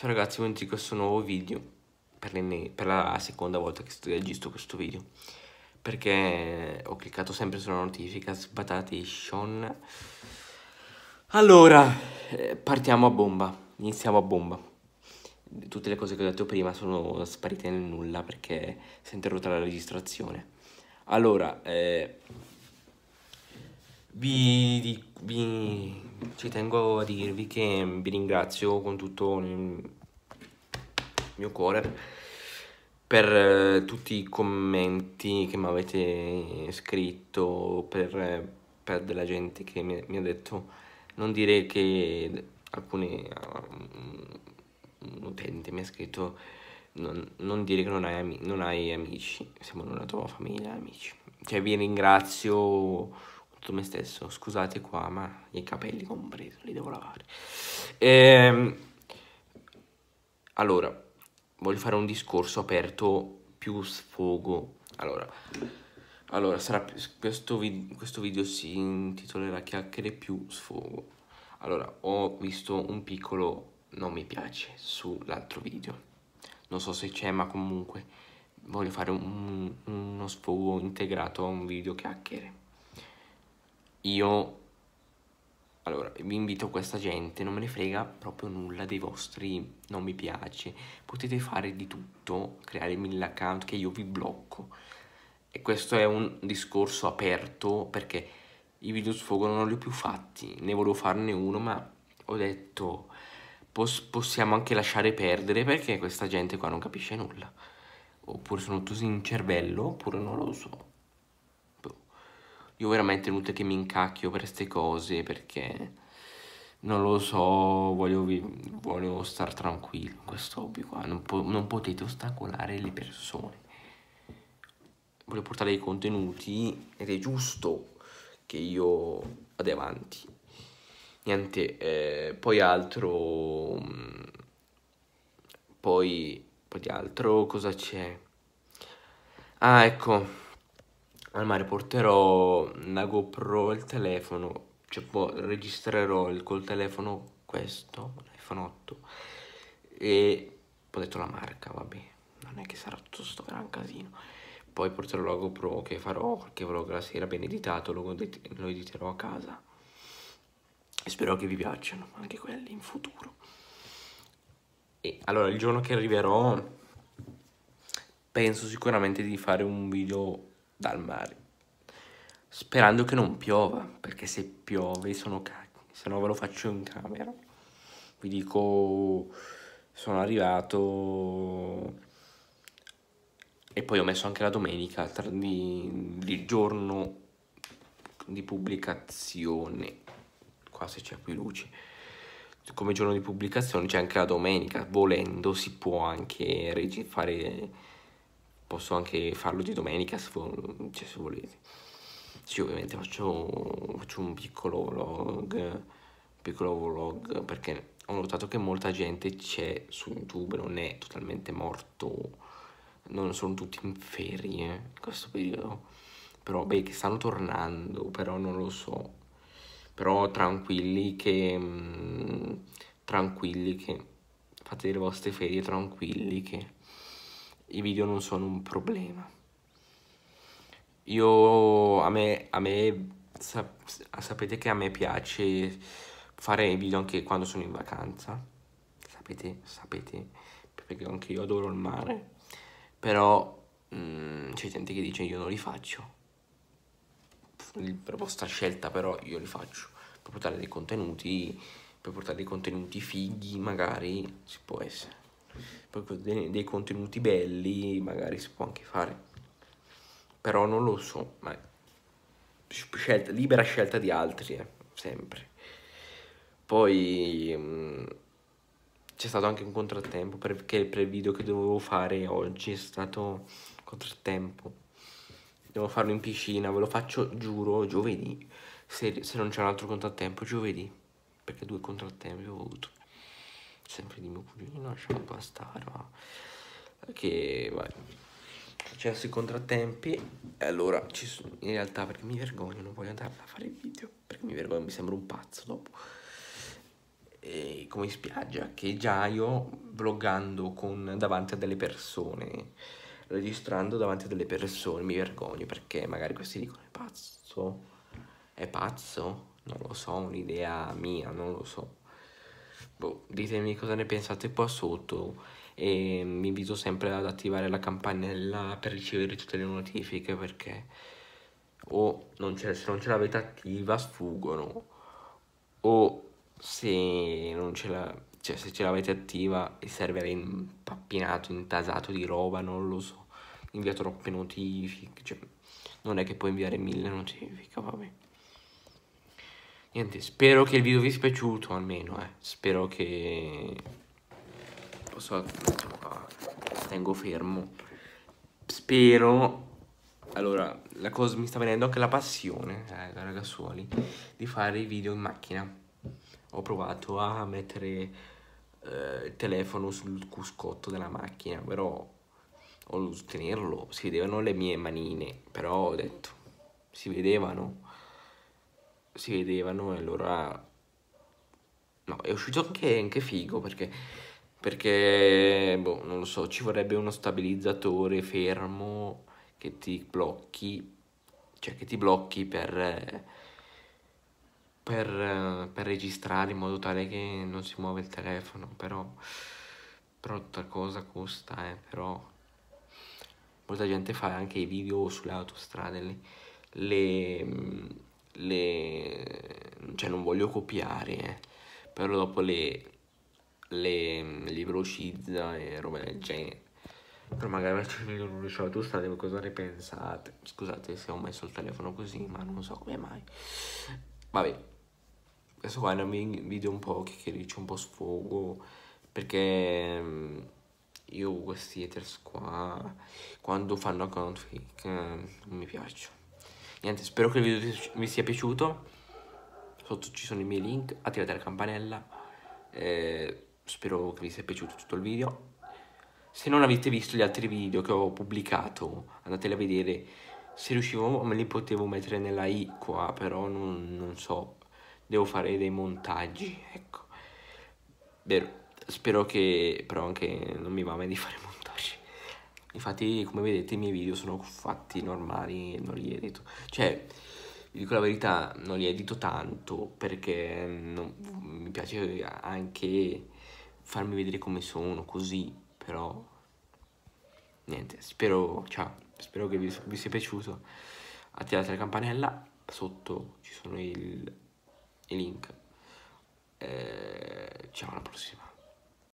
Ciao ragazzi, benvenuti in questo nuovo video per, per, la seconda volta che registro questo video perché ho cliccato sempre sulla notifica sbattate Sean Allora, eh, partiamo a bomba, iniziamo a bomba Tutte le cose che ho detto prima sono sparite nel nulla perché si è interrotta la registrazione Allora, eh, vi, vi, ci tengo a dirvi che vi ringrazio con tutto il mio cuore per eh, tutti i commenti che mi avete scritto, per, eh, per della gente che mi, mi, ha detto non dire che alcuni um, un utente mi ha scritto non, non dire che non hai, non hai amici, siamo una tua famiglia, amici. Cioè vi ringrazio tutto me stesso, scusate qua, ma i capelli compresi, li devo lavare. Ehm, allora, voglio fare un discorso aperto più sfogo. Allora, allora sarà questo, vid questo video si intitolerà Chiacchiere più sfogo. Allora, ho visto un piccolo non mi piace sull'altro video. Non so se c'è, ma comunque voglio fare un, uno sfogo integrato a un video chiacchiere io allora vi invito questa gente non me ne frega proprio nulla dei vostri non mi piace potete fare di tutto creare mille account che io vi blocco e questo è un discorso aperto perché i video sfogo non li ho più fatti ne volevo farne uno ma ho detto pos possiamo anche lasciare perdere perché questa gente qua non capisce nulla oppure sono tutti in cervello oppure non lo so io veramente inutile che mi incacchio per queste cose perché non lo so, voglio, voglio stare tranquillo in questo hobby qua. Non, po non, potete ostacolare le persone. Voglio portare dei contenuti ed è giusto che io vada avanti. Niente, eh, poi altro... Mm, poi, poi di altro cosa c'è? Ah, ecco al mare porterò la GoPro il telefono, cioè boh, registrerò il, col telefono questo, l'iPhone 8 e ho detto la marca, vabbè, non è che sarà tutto sto gran casino. Poi porterò la GoPro che farò qualche vlog la sera ben editato, lo, lo editerò a casa. E spero che vi piacciono anche quelli in futuro. E allora il giorno che arriverò penso sicuramente di fare un video dal mare, sperando che non piova, perché se piove sono cacchi, se no ve lo faccio in camera. Vi dico, sono arrivato e poi ho messo anche la domenica di, di giorno di pubblicazione qua se c'è qui luce come giorno di pubblicazione c'è anche la domenica volendo si può anche fare posso anche farlo di domenica se, cioè, se volete. Sì, ovviamente faccio, faccio un piccolo vlog, un piccolo vlog perché ho notato che molta gente c'è su YouTube, non è totalmente morto, non sono tutti in ferie in questo periodo. Però, beh, che stanno tornando, però non lo so. Però tranquilli che... Mh, mm, tranquilli che... Fate le vostre ferie tranquilli che i video non sono un problema. Io, a me, a me sap sapete che a me piace fare i video anche quando sono in vacanza, sapete, sapete, perché anche io adoro il mare, però mm, c'è gente che dice io non li faccio, per vostra scelta però io li faccio, per portare dei contenuti, per portare dei contenuti fighi magari, si può essere proprio dei, dei contenuti belli magari si può anche fare però non lo so ma scelta, libera scelta di altri eh, sempre poi mh, mm, c'è stato anche un contrattempo perché il video che dovevo fare oggi è stato contrattempo devo farlo in piscina ve lo faccio giuro giovedì se, se non c'è un altro contrattempo giovedì perché due contrattempi ho avuto sempre di mio cugino, lasciamo qua stare, ma... Perché, vai, successo i contrattempi e allora ci sono, in realtà perché mi vergogno, non voglio andare a fare il video, perché mi vergogno, mi sembro un pazzo dopo. E come in spiaggia, che già io vloggando con, davanti a delle persone, registrando davanti a delle persone, mi vergogno perché magari questi dicono è pazzo, è pazzo, non lo so, un'idea mia, non lo so boh, ditemi cosa ne pensate qua sotto e vi invito sempre ad attivare la campanella per ricevere tutte le notifiche perché o non ce, se non ce l'avete attiva sfuggono o se non ce la cioè se ce l'avete attiva il server è impappinato, intasato di roba, non lo so, invia troppe notifiche, cioè non è che puoi inviare mille notifiche, vabbè niente, spero che il video vi sia piaciuto almeno, eh. Spero che... Posso... Tengo fermo. Spero... Allora, la cosa mi sta venendo anche la passione, eh, ragazzuoli, di fare i video in macchina. Ho provato a mettere eh, il telefono sul cuscotto della macchina, però... O tenerlo, si vedevano le mie manine, però ho detto, si vedevano si vedevano e allora... No, è uscito anche, anche figo perché, perché, boh, non lo so, ci vorrebbe uno stabilizzatore fermo che ti blocchi, cioè che ti blocchi per, per, per registrare in modo tale che non si muove il telefono, però, però tutta cosa costa, eh, però molta gente fa anche i video sulle autostrade, le, le le... cioè non voglio copiare, eh, però dopo le, le, le velocizza e roba del genere. Però magari non riuscivo a tu state, cosa ne pensate? Scusate se ho messo il telefono così, ma non so come mai. Vabbè, questo qua è un video un po' che, dice un po' sfogo, perché mm, io questi haters qua, quando fanno account fake, eh, non mi piacciono niente, spero che il video vi sia piaciuto. Sotto ci sono i miei link, attivate la campanella. Eh, spero che vi sia piaciuto tutto il video. Se non avete visto gli altri video che ho pubblicato, andateli a vedere. Se riuscivo me li potevo mettere nella i qua, però non, non so. Devo fare dei montaggi, ecco. Vero. Spero che però anche non mi va mai di fare montaggi. Infatti, come vedete, i miei video sono fatti normali, e non li edito. Cioè, vi dico la verità, non li edito tanto perché non, mi piace anche farmi vedere come sono, così, però... Niente, spero, ciao, spero che vi, vi sia piaciuto. Attivate la campanella, sotto ci sono i link. Eh, ciao, alla prossima.